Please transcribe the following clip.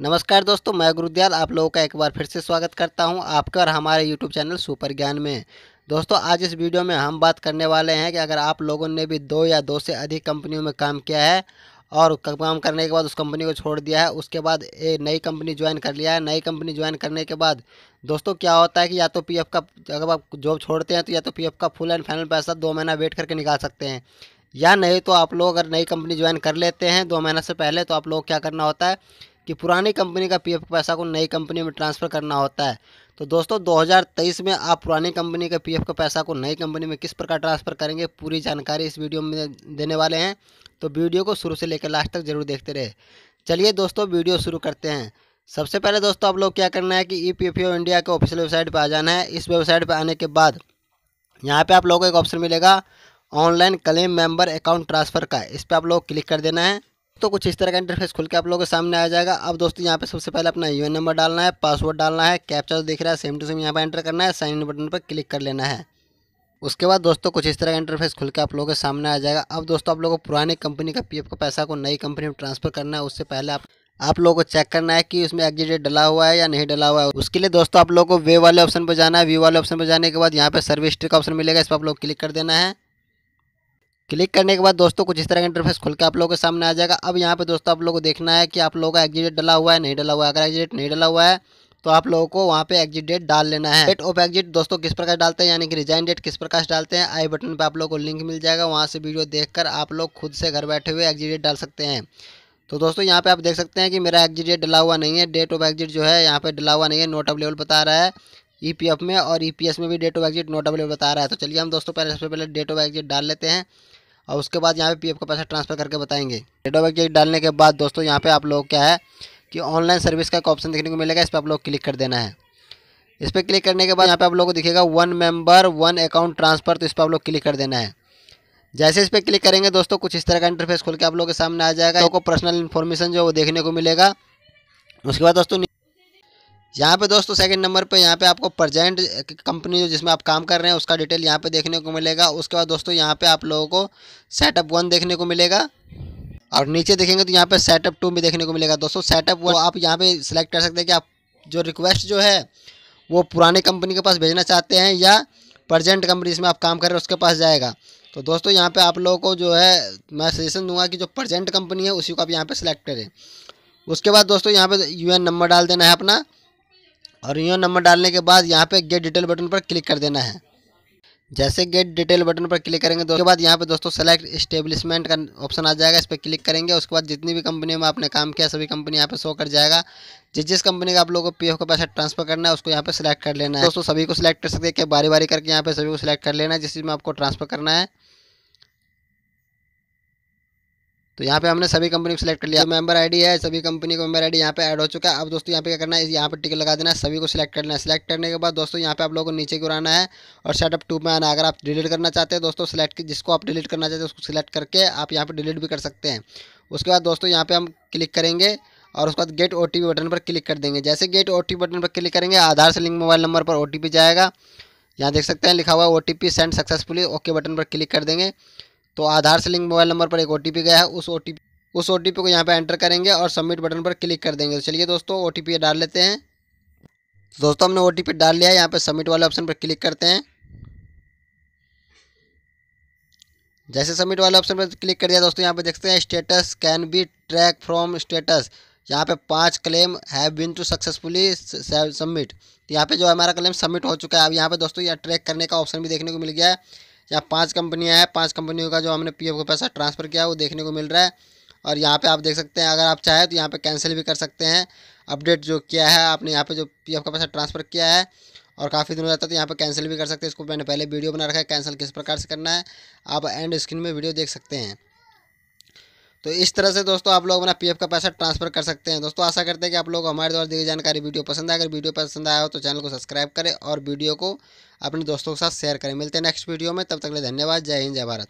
नमस्कार दोस्तों मैं गुरुदयाल आप लोगों का एक बार फिर से स्वागत करता हूं आपका और हमारे यूट्यूब चैनल सुपर ज्ञान में दोस्तों आज इस वीडियो में हम बात करने वाले हैं कि अगर आप लोगों ने भी दो या दो से अधिक कंपनियों में काम किया है और काम करने के बाद उस कंपनी को छोड़ दिया है उसके बाद ए, नई कंपनी ज्वाइन कर लिया है नई कंपनी ज्वाइन करने के बाद दोस्तों क्या होता है कि या तो पीएफ का अगर आप जॉब छोड़ते हैं तो या तो पीएफ का फुल एंड फाइनल पैसा दो महीना वेट करके निकाल सकते हैं या नहीं तो आप लोग अगर नई कंपनी ज्वाइन कर लेते हैं दो महीना से पहले तो आप लोग क्या करना होता है कि पुरानी कंपनी का पीएफ पैसा को नई कंपनी में ट्रांसफ़र करना होता है तो दोस्तों 2023 में आप पुरानी कंपनी के पीएफ का पैसा को नई कंपनी में किस प्रकार ट्रांसफ़र करेंगे पूरी जानकारी इस वीडियो में देने वाले हैं तो वीडियो को शुरू से लेकर लास्ट तक ज़रूर देखते रहे चलिए दोस्तों वीडियो शुरू करते हैं सबसे पहले दोस्तों आप लोग क्या करना है कि ई e इंडिया के ऑफिशियल वेबसाइट पर आ जाना है इस वेबसाइट पर आने के बाद यहाँ पर आप लोगों को एक ऑप्शन मिलेगा online claim member account transfer का इस पर आप लोग क्लिक कर देना है तो कुछ इस तरह का इंटरफेस खुल के आप लोगों के सामने आ जाएगा अब दोस्तों यहाँ पे सबसे पहले अपना यूएन नंबर डालना है पासवर्ड डालना है कैप्चा दिख रहा है सेम टू सेम यहाँ पे एंटर करना है साइन इन बटन पर क्लिक कर लेना है उसके बाद दोस्तों कुछ इस तरह का इंटरफेस खुल के आप लोगों के सामने आ जाएगा अब दोस्तों आप लोगों को पुरानी कंपनी का पी का पैसा को नई कंपनी में ट्रांसफर करना है उससे पहले आप आप लोगों को चेक करना है कि उसमें एग्जिट डेट डला हुआ है या नहीं डला हुआ है उसके लिए दोस्तों आप लोगों को वे वाले ऑप्शन पर जाना है वी वाले ऑप्शन पर जाने के बाद यहाँ पे सर्विस ट्रिक ऑप्शन मिलेगा इस पर आप लोग क्लिक कर देना है क्लिक करने के बाद दोस्तों कुछ इस तरह का इंटरफेस खुल के आप लोगों के सामने आ जाएगा अब यहाँ पे दोस्तों आप लोगों को देखना है कि आप लोगों का एग्जिट डला हुआ है नहीं डला हुआ है अगर एग्जिट नहीं डला हुआ है तो आप लोगों को वहाँ पे एग्जिट डेट डाल लेना है डेट ऑफ एग्जिट दोस्तों किस प्रकार डालते हैं यानी कि रिजाइन डेट किस प्रकार डालते हैं आई बटन पर आप लोग को लिंक मिल जाएगा वहाँ से वीडियो देख आप लोग खुद से घर बैठे हुए एग्जिट डेट डाल सकते हैं तो दोस्तों यहाँ पे आप देख सकते हैं कि मेरा एग्जिट डेट डला हुआ नहीं है डेट ऑफ एग्जिट जो है यहाँ पे डला हुआ नहीं है नोट अवेलेबल बता रहा है ईपीएफ e में और ईपीएस e में भी date of exit not available बता रहा है तो चलिए हम दोस्तों पहले सबसे पहले डेट ऑफ एग्जिट डाल लेते हैं और उसके बाद यहाँ पे पीएफ का पैसा ट्रांसफर करके बताएंगे डेट ऑफ चेक डालने के बाद दोस्तों यहाँ पे आप लोग क्या है कि ऑनलाइन सर्विस का एक ऑप्शन देखने को मिलेगा इस पर आप लोग क्लिक कर देना है इस पर क्लिक करने के बाद यहाँ पे आप लोग को दिखेगा one member one account transfer तो इस पर आप लोग क्लिक कर देना है जैसे इस पर क्लिक करेंगे दोस्तों कुछ इस तरह का इंटरफेस खोल के आप लोग के सामने आ जाएगा आपको पर्सनल इन्फॉर्मेशन जो वो देखने को मिलेगा उसके बाद दोस्तों यहाँ पे दोस्तों सेकंड नंबर पे यहाँ पे आपको प्रजेंट कंपनी जो जिसमें आप काम कर रहे हैं उसका डिटेल यहाँ पे देखने को मिलेगा उसके बाद दोस्तों यहाँ पे आप लोगों को सेटअप वन देखने को मिलेगा और नीचे देखेंगे तो यहाँ पे सेटअप टू भी देखने को मिलेगा दोस्तों सेटअप वो आप यहाँ पे सिलेक्ट कर सकते हैं कि आप जो रिक्वेस्ट जो है वो पुराने कंपनी के पास भेजना चाहते हैं या प्रजेंट कंपनी जिसमें आप काम कर रहे हैं उसके पास जाएगा तो दोस्तों यहाँ पर आप लोगों को जो है मैं सजेशन दूंगा कि जो प्रजेंट कंपनी है उसी को आप यहाँ पर सिलेक्ट करें उसके बाद दोस्तों यहाँ पे यूएन नंबर डाल देना है अपना और यूँ नंबर डालने के बाद यहाँ पे गेट डिटेल बटन पर क्लिक कर देना है जैसे गेट डिटेल बटन पर क्लिक करेंगे तो उसके बाद यहाँ पे दोस्तों सेलेक्ट इस्टेब्लिशमेंट का ऑप्शन आ जाएगा इस पर क्लिक करेंगे उसके बाद जितनी भी कंपनी में आपने काम किया सभी कंपनी यहाँ पे शो कर जाएगा जिस जिस कंपनी का आप लोगों को पी का पैसा ट्रांसफर करना है उसको यहाँ पे सिलेक्ट कर लेना है दोस्तों सभी को सिलेक्ट कर सकते हैं बारी बारी करके यहाँ पे सभी को सिलेक्ट कर लेना है जिस चीज़ में आपको ट्रांसफर करना है तो यहाँ पे हमने सभी कंपनी को सिलेक्ट कर लिया तो मेंबर आईडी है सभी कंपनी का मेंबर आईडी यहाँ पे ऐड हो चुका है अब दोस्तों यहाँ पे क्या करना है यहाँ पे टिक लगा देना है सभी को सिलेक्ट करना है सिलेक्ट करने के बाद दोस्तों यहाँ पे आप लोगों को नीचे को आना है और सेटअप टू में आना है अगर आप डिलीट करना चाहते हैं दोस्तों सिलेक्ट जिसको आप डिलीट करना चाहते हैं उसको सिलेक्ट करके आप यहाँ पर डिलीट भी कर सकते हैं उसके बाद दोस्तों यहाँ पर हम क्लिक करेंगे और उसके बाद गेट ओ बटन पर क्लिक कर देंगे जैसे गेट ओ बटन पर क्लिक करेंगे आधार से लिंक मोबाइल नंबर पर ओ जाएगा यहाँ देख सकते हैं लिखा हुआ O T send successfully okay button पर क्लिक कर देंगे तो आधार से लिंक मोबाइल नंबर पर एक ओ गया है उस ओ उस ओ को यहाँ पर एंटर करेंगे और सबमिट बटन पर क्लिक कर देंगे तो चलिए दोस्तों ओ डाल लेते हैं तो दोस्तों हमने ओ डाल लिया है यहाँ पर सबमिट वाले ऑप्शन पर क्लिक करते हैं जैसे सबमिट वाले ऑप्शन पर क्लिक कर दिया दोस्तों यहाँ पे देखते हैं status can be track from status यहाँ पे पांच claim have been to successfully submit तो यहाँ पे जो हमारा क्लेम सबमिट हो चुका है अब यहाँ पे दोस्तों यहाँ ट्रैक करने का ऑप्शन भी देखने को मिल गया है यहाँ पाँच कंपनियाँ हैं पाँच कंपनियों का जो हमने पी को पैसा ट्रांसफ़र किया है वो देखने को मिल रहा है और यहाँ पे आप देख सकते हैं अगर आप चाहें तो यहाँ पे कैंसिल भी कर सकते हैं अपडेट जो किया है आपने यहाँ पे जो पीएफ का पैसा ट्रांसफ़र किया है और काफ़ी दिन हो जाता है तो यहाँ पर कैंसिल भी कर सकते हैं इसको मैंने पहले वीडियो बना रखा है कैंसिल किस प्रकार से करना है आप एंड स्क्रीन में वीडियो देख सकते हैं तो इस तरह से दोस्तों आप लोग अपना पीएफ का पैसा ट्रांसफर कर सकते हैं दोस्तों आशा करते हैं कि आप लोग हमारे द्वारा दी गई जानकारी वीडियो पसंद आए अगर वीडियो पसंद आया हो तो चैनल को सब्सक्राइब करें और वीडियो को अपने दोस्तों के साथ शेयर करें मिलते हैं नेक्स्ट वीडियो में तब तक ले धन्यवाद जय हिंद जय भारत